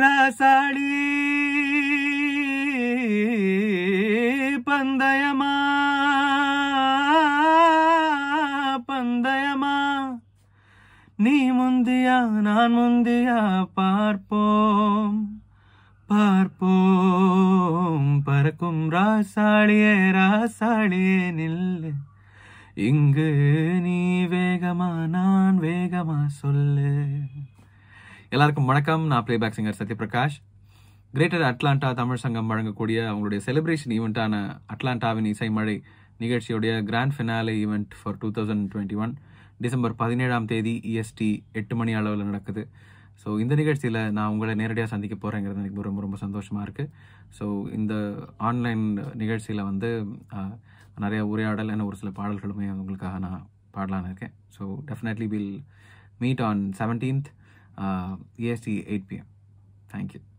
ராசாளி பந்தயமா பந்தயமா நீ முந்தியா நான் முந்தியா பார்ப்போம் பார்ப்போம் பறக்கும் ராசாளியே ராசாளியே நில்லு இங்கு நீ வேகமா நான் வேகமா சொல்லு எல்லாருக்கும் வணக்கம் நான் playback singer Sathyaprakash Greater Atlanta Tamil Sangam வழங்கக்கூடிய அவங்களுடைய செலிப்ரேஷன் ஈவெண்ட்டான அட்லாண்டாவின் இசைமழை நிகழ்ச்சியுடைய grand finale event for two thousand twenty one December பதினேழாம் தேதி இஎஸ்டி e எட்டு மணி அளவில் நடக்குது ஸோ இந்த நிகழ்ச்சியில் நான் உங்களை நேரடியாக சந்திக்க போகிறேங்கிறது எனக்கு ரொம்ப ரொம்ப சந்தோஷமாக இருக்குது ஸோ இந்த ஆன்லைன் நிகழ்ச்சியில் வந்து நிறைய உரையாடல் என ஒரு சில பாடல்களுமே உங்களுக்காக நான் பாடலான்னு இருக்கேன் so definitely will meet on seventeenth uh, EST 8 p.m. Thank you.